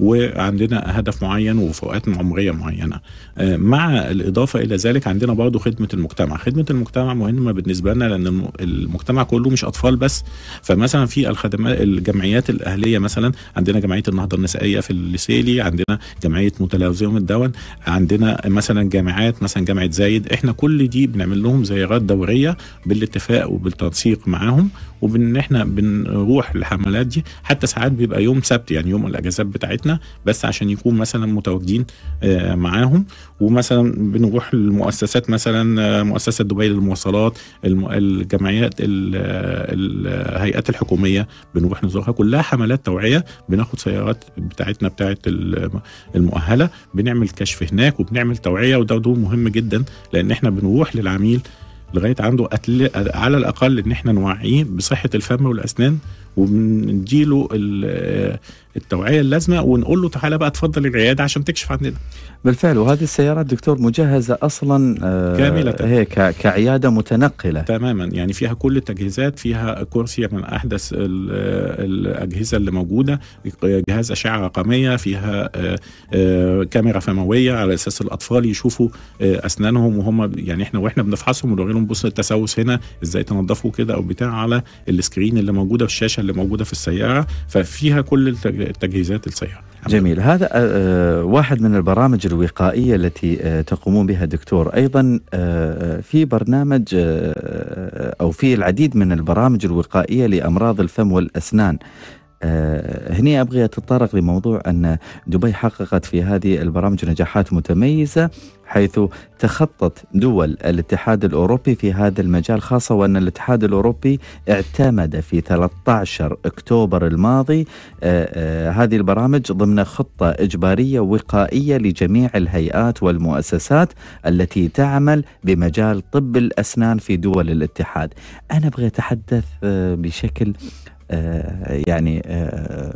وعندنا هدف معين وفئات عمريه معينه آه، مع الاضافه الى ذلك عندنا برضه خدمه المجتمع خدمه المجتمع مهمه بالنسبه لنا لان المجتمع كله مش اطفال بس فمثلا في الخدمات الجمعيات الاهليه مثلا عندنا جمعيه النهضه النسائيه في الليسيلي عندنا جمعيه متلازمه الدون عندنا مثلا جامعات مثلا جامعه زايد احنا كل دي دي بنعمل لهم زيارات دوريه بالاتفاق وبالتنسيق معاهم وبان احنا بنروح الحملات دي حتى ساعات بيبقى يوم سبت يعني يوم الاجازات بتاعتنا بس عشان يكون مثلا متواجدين آه، معاهم ومثلا بنروح للمؤسسات مثلا آه، مؤسسه دبي للمواصلات الجمعيات آه، الهيئات الحكوميه بنروح نزورها كلها حملات توعيه بناخد سيارات بتاعتنا بتاعت المؤهله بنعمل كشف هناك وبنعمل توعيه وده دور مهم جدا لان احنا بنروح بيروح للعميل لغايه عنده على الاقل ان احنا نوعيه بصحه الفم والاسنان وبنديله التوعيه اللازمه ونقول له تعالى بقى اتفضل العياده عشان تكشف عندنا. بالفعل وهذه السيارات دكتور مجهزه اصلا آه كامله هيك كعياده متنقله تماما يعني فيها كل التجهيزات فيها كرسي من احدث الاجهزه اللي موجوده جهاز اشعه رقميه فيها آه، آه، كاميرا فمويه على اساس الاطفال يشوفوا آه، اسنانهم وهم يعني احنا واحنا بنفحصهم ونوري لهم بص التسوس هنا ازاي تنظفه كده او بتاع على السكرين اللي موجوده والشاشه اللي موجوده في السياره ففيها كل التجهيزات السيارة جميل هذا آه، آه، واحد من البرامج الوقائية التي آه، تقومون بها دكتور أيضا في برنامج أو في العديد من البرامج الوقائية لأمراض الفم والأسنان آه، هني ابغي اتطرق لموضوع ان دبي حققت في هذه البرامج نجاحات متميزه حيث تخطت دول الاتحاد الاوروبي في هذا المجال خاصه وان الاتحاد الاوروبي اعتمد في 13 اكتوبر الماضي آه، آه، هذه البرامج ضمن خطه اجباريه وقائيه لجميع الهيئات والمؤسسات التي تعمل بمجال طب الاسنان في دول الاتحاد. انا ابغى اتحدث بشكل آه، يعني آه،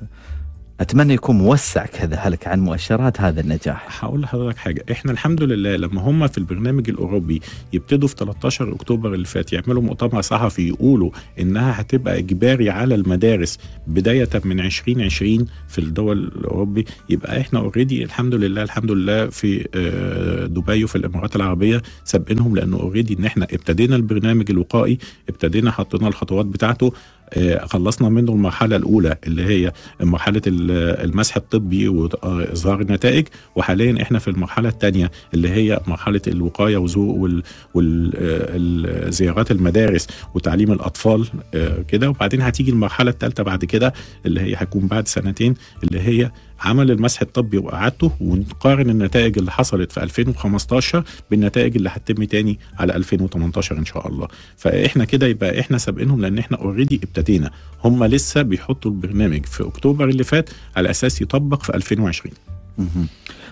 اتمنى يكون موسع كذلك عن مؤشرات هذا النجاح. هقول لحضرتك حاجه، احنا الحمد لله لما هم في البرنامج الاوروبي يبتدوا في 13 اكتوبر اللي فات يعملوا مؤتمر صحفي يقولوا انها هتبقى اجباري على المدارس بدايه من 2020 في الدول الاوروبي يبقى احنا اوريدي الحمد لله الحمد لله في آه، دبي وفي الامارات العربيه سابقينهم لانه اوريدي ان احنا ابتدينا البرنامج الوقائي ابتدينا حطينا الخطوات بتاعته آه، خلصنا منه المرحله الاولى اللي هي مرحله المسح الطبي واظهار النتائج وحاليا احنا في المرحله الثانيه اللي هي مرحله الوقايه وزوء والزيارات آه، المدارس وتعليم الاطفال آه، كده وبعدين هتيجي المرحله الثالثه بعد كده اللي هي هتكون بعد سنتين اللي هي عمل المسح الطبي وقعدته ونقارن النتائج اللي حصلت في 2015 بالنتائج اللي هتتم تاني على 2018 ان شاء الله فاحنا كده يبقى احنا سابقينهم لان احنا اوريدي ابتدينا هم لسه بيحطوا البرنامج في اكتوبر اللي فات على اساس يطبق في 2020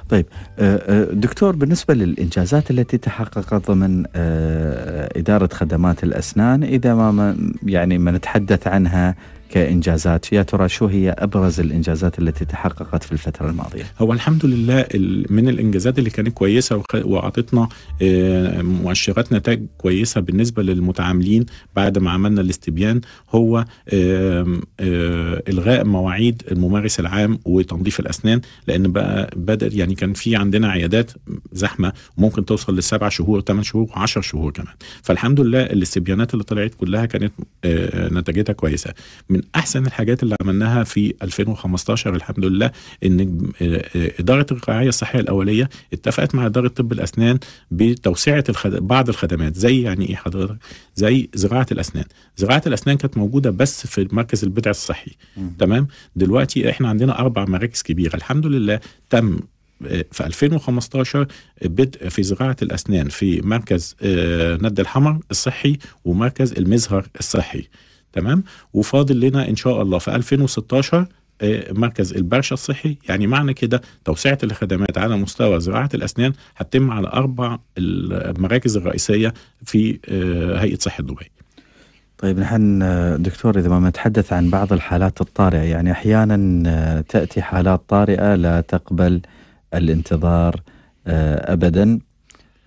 طيب آه، آه، دكتور بالنسبة للإنجازات التي تحققت ضمن آه، إدارة خدمات الأسنان إذا ما يعني ما نتحدث عنها كإنجازات يا ترى شو هي أبرز الإنجازات التي تحققت في الفترة الماضية هو الحمد لله من الإنجازات اللي كانت كويسة وأعطتنا آه، مؤشرات نتائج كويسة بالنسبة للمتعاملين بعد ما عملنا الاستبيان هو آه، إلغاء مواعيد الممارس العام وتنظيف الأسنان لأن بقى بدأ يعني كان في عندنا عيادات زحمة ممكن توصل لسبع شهور ثمان شهور وعشر شهور كمان فالحمد لله الاستبيانات اللي طلعت كلها كانت آه، نتاجتها كويسة من من احسن الحاجات اللي عملناها في 2015 الحمد لله ان آه، اداره الرعايه الصحيه الاوليه اتفقت مع اداره طب الاسنان بتوسعه الخد... بعض الخدمات زي يعني ايه حضرتك زي زراعه الاسنان زراعه الاسنان كانت موجوده بس في مركز البدع الصحي م. تمام دلوقتي احنا عندنا اربع مراكز كبيره الحمد لله تم آه، في 2015 بدء في زراعة الأسنان في مركز آه، ند الحمر الصحي ومركز المزهر الصحي تمام وفاضل لنا ان شاء الله في 2016 آه، مركز البرشا الصحي يعني معنى كده توسعة الخدمات على مستوى زراعة الأسنان هتتم على أربع المراكز الرئيسية في آه، هيئة صحة دبي طيب نحن آه، دكتور إذا ما نتحدث عن بعض الحالات الطارئة يعني أحيانا تأتي حالات طارئة لا تقبل الانتظار أبدا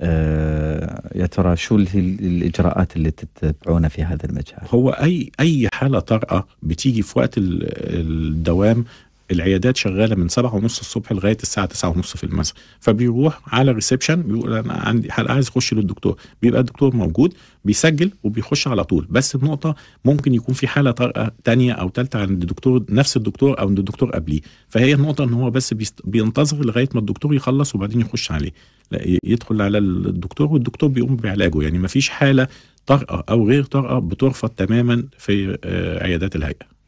آه، يا ترى شو الاجراءات اللي تتبعونها في هذا المجال؟ هو اي اي حاله طارئه بتيجي في وقت الدوام العيادات شغاله من 7 ونص الصبح لغايه الساعه 9 ونص في المساء فبيروح على الريسبشن بيقول انا عندي عايز اخش للدكتور بيبقى الدكتور موجود بيسجل وبيخش على طول بس النقطه ممكن يكون في حاله طارئه تانية او ثالثه عند الدكتور نفس الدكتور او عند الدكتور قبليه فهي النقطه ان هو بس بينتظر لغايه ما الدكتور يخلص وبعدين يخش عليه لا يدخل على الدكتور والدكتور بيقوم بعلاجه يعني ما فيش حاله طارئه او غير طارئه بترفض تماما في آه، عيادات الهيئه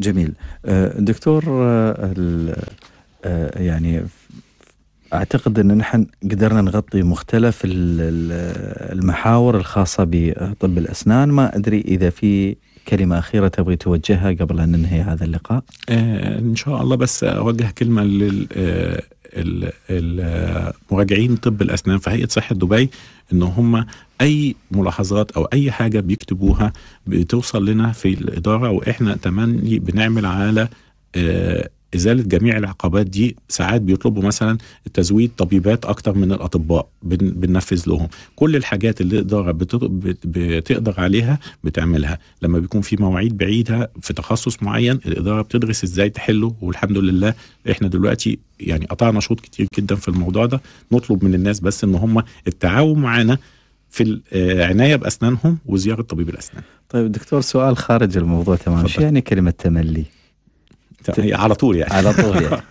جميل أه، دكتور أه، أه، يعني اعتقد ان نحن قدرنا نغطي مختلف المحاور الخاصه بطب الاسنان ما ادري اذا في كلمة أخيرة تبغي توجهها قبل أن ننهي هذا اللقاء؟ إن شاء الله بس أوجه كلمة لل المراجعين طب الاسنان في هيئه صحه دبي ان هم اي ملاحظات او اي حاجه بيكتبوها بتوصل لنا في الاداره واحنا تمني بنعمل على آه، ازاله جميع العقبات دي ساعات بيطلبوا مثلا تزويد طبيبات اكتر من الاطباء بننفذ لهم كل الحاجات اللي الاداره بتقدر عليها بتعملها لما بيكون في مواعيد بعيده في تخصص معين الاداره بتدرس ازاي تحله والحمد لله احنا دلوقتي يعني قطعنا شوط كتير جدا في الموضوع ده نطلب من الناس بس ان هم التعاون معانا في العنايه آه، باسنانهم وزياره طبيب الاسنان. طيب دكتور سؤال خارج الموضوع تماما، شو يعني كلمه تملي؟ على طول يعني على طول يعني <laughs>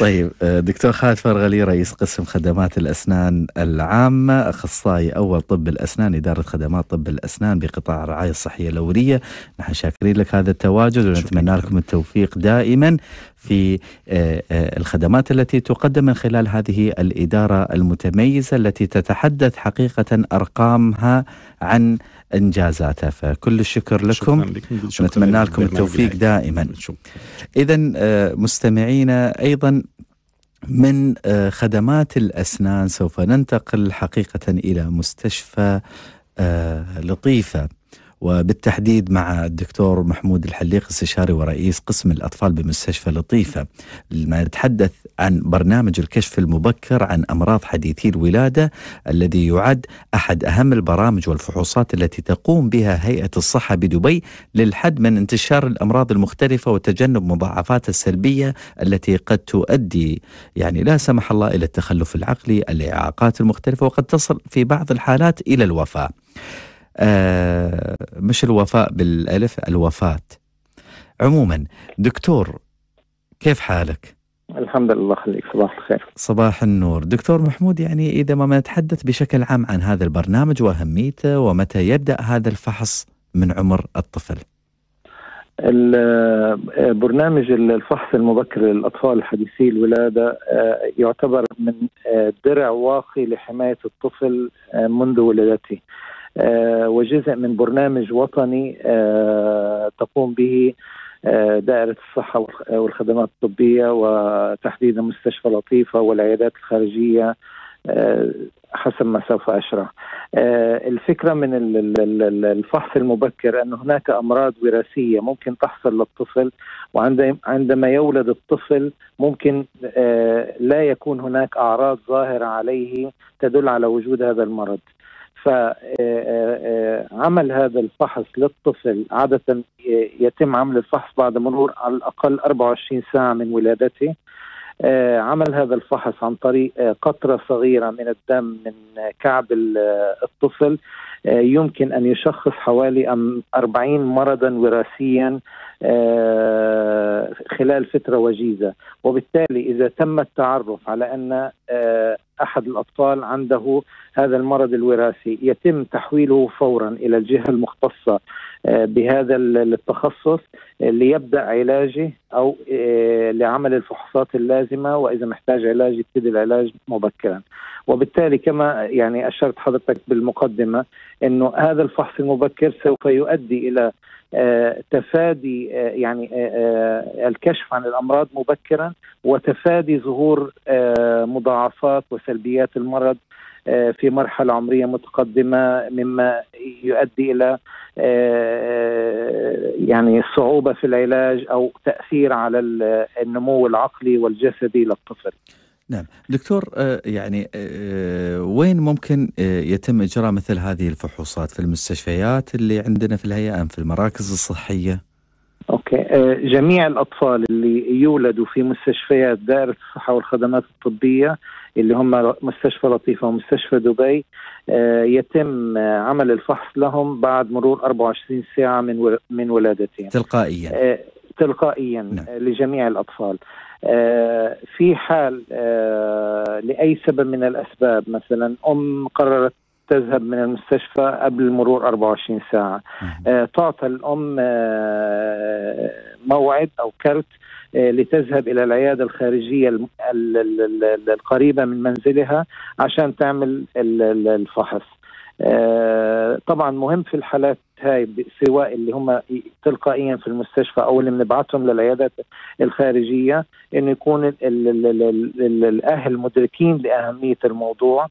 طيب آه، دكتور خالد فرغلي رئيس قسم خدمات الاسنان العامه اخصائي اول طب الاسنان اداره خدمات طب الاسنان بقطاع الرعايه الصحيه الأولية نحن شاكرين لك هذا التواجد ونتمنى لكم التوفيق دائما في آه، آه، الخدمات التي تقدم من خلال هذه الاداره المتميزه التي تتحدث حقيقه ارقامها عن إنجازاته فكل الشكر لكم ونتمنى لكم التوفيق دائما إذا آه، مستمعينا أيضا من آه، خدمات الأسنان سوف ننتقل حقيقة إلى مستشفى آه، لطيفة وبالتحديد مع الدكتور محمود الحليق استشاري ورئيس قسم الأطفال بمستشفى لطيفة لما يتحدث عن برنامج الكشف المبكر عن أمراض حديثي الولادة الذي يعد أحد أهم البرامج والفحوصات التي تقوم بها هيئة الصحة بدبي للحد من انتشار الأمراض المختلفة وتجنب مضاعفات السلبية التي قد تؤدي يعني لا سمح الله إلى التخلف العقلي الإعاقات المختلفة وقد تصل في بعض الحالات إلى الوفاة آه، مش الوفاء بالالف الوفاه عموما دكتور كيف حالك؟ الحمد لله خليك صباح الخير صباح النور دكتور محمود يعني إذا ما نتحدث بشكل عام عن هذا البرنامج وأهميته ومتى يبدأ هذا الفحص من عمر الطفل آه، برنامج الفحص المبكر للأطفال حديثي الولادة آه، يعتبر من درع واقي لحماية الطفل منذ ولادته آه، وجزء من برنامج وطني آه، تقوم به آه، دائرة الصحة والخدمات الطبية وتحديدا مستشفى لطيفة والعيادات الخارجية حسب ما سوف أشرح الفكرة من الفحص المبكر أن هناك أمراض وراثية ممكن تحصل للطفل وعندما يولد الطفل ممكن لا يكون هناك أعراض ظاهرة عليه تدل على وجود هذا المرض فعمل هذا الفحص للطفل عادة يتم عمل الفحص بعد مرور على الأقل 24 ساعة من ولادته آه، عمل هذا الفحص عن طريق آه، قطرة صغيرة من الدم من كعب آه، الطفل يمكن أن يشخص حوالي 40 مرضا وراثيا خلال فترة وجيزة وبالتالي إذا تم التعرف على أن احد الاطفال عنده هذا المرض الوراثي يتم تحويله فورا الى الجهه المختصه آه، بهذا التخصص آه، ليبدا علاجه او آه، لعمل الفحوصات اللازمه واذا محتاج علاج يبتدي العلاج مبكرا وبالتالي كما يعني اشرت حضرتك بالمقدمه انه هذا الفحص المبكر سوف يؤدي الى آه، تفادي آه، يعني آه، الكشف عن الامراض مبكرا وتفادي ظهور مضاعفات وسلبيات المرض في مرحله عمريه متقدمه مما يؤدي الى يعني صعوبه في العلاج او تاثير على النمو العقلي والجسدي للطفل. نعم دكتور آه، يعني آه، وين ممكن آه، يتم إجراء مثل هذه الفحوصات في المستشفيات اللي عندنا في الهيئة أم في المراكز الصحية؟ اوكي جميع الاطفال اللي يولدوا في مستشفيات دائره الصحه والخدمات الطبيه اللي هم مستشفى لطيفه ومستشفى دبي يتم عمل الفحص لهم بعد مرور 24 ساعه من من ولادتهم تلقائيا تلقائيا نعم. لجميع الاطفال آه، في حال آه، لأي سبب من الأسباب مثلا أم قررت تذهب من المستشفى قبل مرور 24 ساعة آه، تعطى الأم موعد أو كرت لتذهب الى العياده الخارجيه القريبه من منزلها عشان تعمل الفحص طبعا مهم في الحالات هاي سواء اللي هم تلقائيا في المستشفى او اللي بنبعثهم للعيادات الخارجيه انه يكون الـ الـ الـ الاهل مدركين لاهميه الموضوع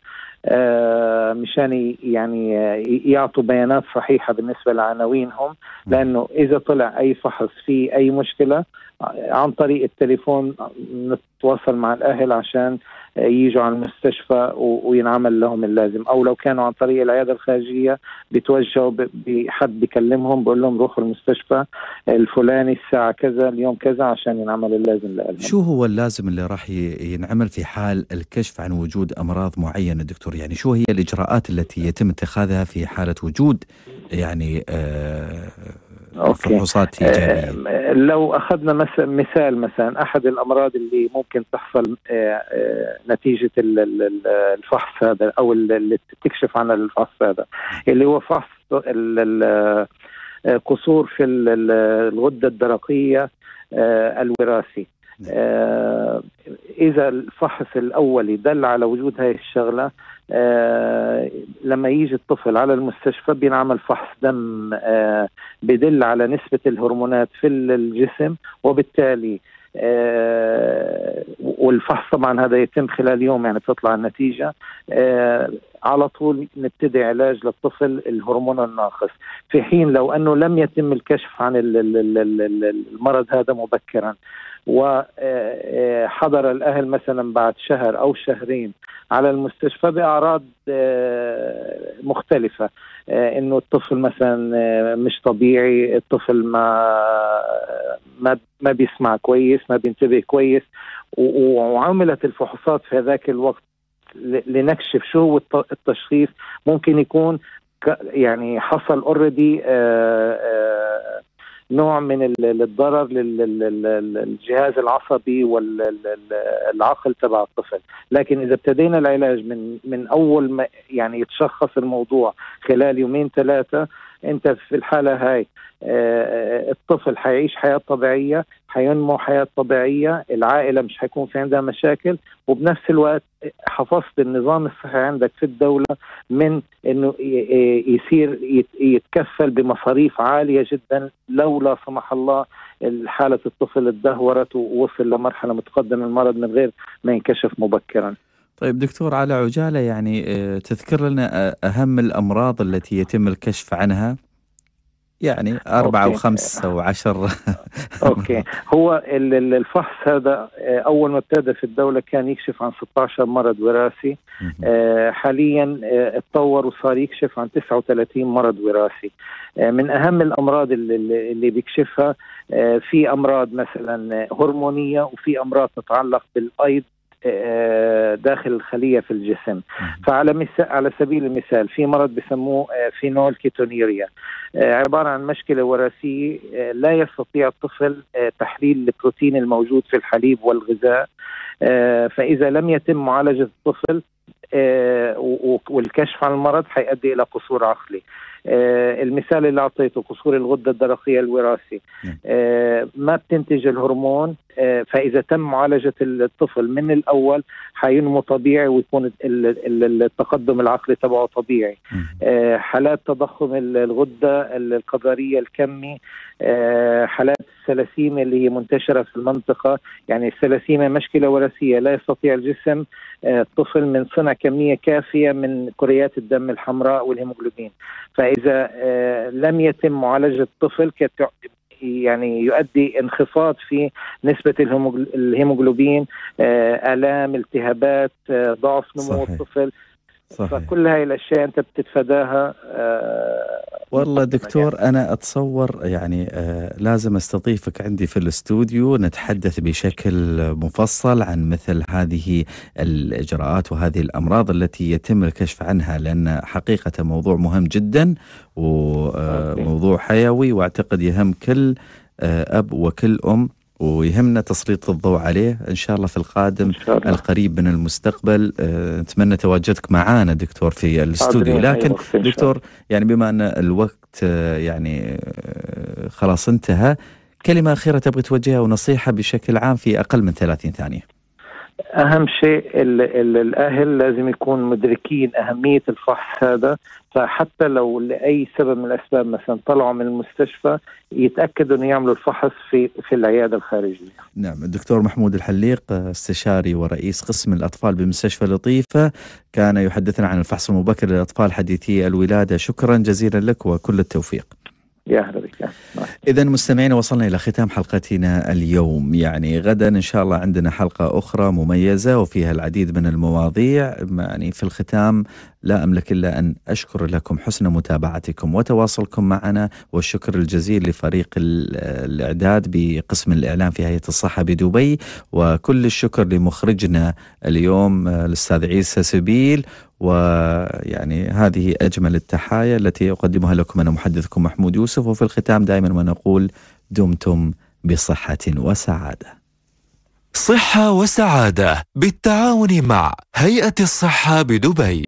آه، مشان يعني آه، يعطوا بيانات صحيحه بالنسبه لعناوينهم لانه اذا طلع اي فحص في اي مشكله آه، عن طريق التليفون نتواصل مع الاهل عشان يجوا على المستشفى وينعمل لهم اللازم او لو كانوا عن طريق العياده الخارجيه بيتوجهوا حد بيكلمهم بقول لهم روحوا المستشفى الفلاني الساعه كذا اليوم كذا عشان ينعمل اللازم لألهم. شو هو اللازم اللي راح ينعمل في حال الكشف عن وجود امراض معينه دكتور يعني شو هي الاجراءات التي يتم اتخاذها في حاله وجود يعني آه أوكي. فحوصات آه، لو أخذنا مثل مثال مثلا أحد الأمراض اللي ممكن تحصل آه، آه، نتيجة الفحص هذا أو اللي تكشف عن الفحص هذا اللي هو فحص آه، قصور في الغده الدرقيه آه، الوراثي نعم. آه، اذا الفحص الاولي دل على وجود هذه الشغله لما يجي الطفل على المستشفى بينعمل فحص دم بدل على نسبه الهرمونات في الجسم وبالتالي آه، والفحص طبعا هذا يتم خلال يوم يعني بتطلع النتيجه آه، على طول نبتدي علاج للطفل الهرمون الناقص في حين لو انه لم يتم الكشف عن المرض هذا مبكرا وحضر الأهل مثلا بعد شهر أو شهرين على المستشفى بأعراض آه، مختلفة آه، انه الطفل مثلا آه، مش طبيعي الطفل ما ما ما بيسمع كويس ما بينتبه كويس وعملت الفحوصات في هذاك الوقت لنكشف شو هو التشخيص ممكن يكون يعني حصل اوريدي نوع من الضرر للجهاز العصبي والعقل تبع الطفل لكن اذا ابتدينا العلاج من من اول ما يعني يتشخص الموضوع خلال يومين ثلاثه انت في الحاله هاي آه، آه، الطفل حيعيش حياه طبيعيه حينمو حياه طبيعيه العائله مش حيكون في عندها مشاكل وبنفس الوقت حفظت النظام الصحي عندك في الدوله من انه آه، يصير يتكفل بمصاريف عاليه جدا لو لا سمح الله حاله الطفل تدهورت ووصل لمرحله متقدمه المرض من غير ما ينكشف مبكرا طيب دكتور على عجالة يعني آه، تذكر لنا آه، أهم الأمراض التي يتم الكشف عنها يعني أربعة أو خمس أو عشر <laughs> أوكي هو الفحص هذا آه، أول ما ابتدى في الدولة كان يكشف عن 16 مرض وراثي حاليا اتطور وصار يكشف عن 39 مرض وراثي من أهم الأمراض اللي بيكشفها في أمراض مثلا هرمونية وفي أمراض تتعلق بالأيض داخل الخليه في الجسم فعلى على سبيل المثال في مرض بسموه آه، فينول كيتونيريا آه، عباره عن مشكله وراثيه آه، لا يستطيع الطفل تحليل البروتين الموجود في الحليب والغذاء فاذا لم يتم معالجه الطفل والكشف عن المرض حيؤدي الى قصور عقلي آه، المثال اللي اعطيته قصور الغده الدرقيه الوراثي نعم. آه، ما بتنتج الهرمون آه، فاذا تم معالجه الطفل من الاول حينمو طبيعي ويكون التقدم العقلي تبعه طبيعي حالات تضخم الغده القدريه الكمي حالات السلاسيمه اللي هي منتشره في المنطقه يعني السلاسيمه مشكله وراثيه لا يستطيع الجسم الطفل من صنع كميه كافيه من كريات الدم الحمراء والهيموغلوبين اذا آه، لم يتم معالجه الطفل يعني يؤدي انخفاض في نسبة الهيموجلوبين آه، آلام التهابات آه، ضعف نمو الطفل صحيح. فكل هاي الاشياء انت بتتفاداها آه والله دكتور انا اتصور يعني آه لازم استضيفك عندي في الاستوديو نتحدث بشكل مفصل عن مثل هذه الاجراءات وهذه الامراض التي يتم الكشف عنها لان حقيقه موضوع مهم جدا وموضوع آه، حيوي واعتقد يهم كل آه، اب وكل ام ويهمنا تسليط الضوء عليه ان شاء الله في القادم الله. القريب من المستقبل آه، نتمنى تواجدك معنا دكتور في الاستوديو لكن دكتور يعني بما ان الوقت آه، يعني آه، خلاص انتهى كلمه اخيره تبغي توجهها ونصيحه بشكل عام في اقل من 30 ثانيه اهم شيء الـ الـ الاهل لازم يكون مدركين اهميه الفحص هذا فحتى لو لاي سبب من الاسباب مثلا طلعوا من المستشفى يتاكدوا انه يعملوا الفحص في في العياده الخارجيه. نعم الدكتور محمود الحليق استشاري ورئيس قسم الاطفال بمستشفى لطيفه كان يحدثنا عن الفحص المبكر للاطفال حديثي الولاده شكرا جزيلا لك وكل التوفيق. اهلا بك إذا مستمعينا وصلنا إلى ختام حلقتنا اليوم يعني غدا إن شاء الله عندنا حلقة أخرى مميزة وفيها العديد من المواضيع يعني في الختام لا أملك إلا أن أشكر لكم حسن متابعتكم وتواصلكم معنا والشكر الجزيل لفريق الإعداد بقسم الإعلام في هيئة الصحة بدبي وكل الشكر لمخرجنا اليوم آه، الأستاذ عيسى سبيل ويعني هذه أجمل التحايا التي أقدمها لكم أنا محدثكم محمود يوسف وفي الختام دائما ما نقول دمتم بصحة وسعادة صحة وسعادة بالتعاون مع هيئة الصحة بدبي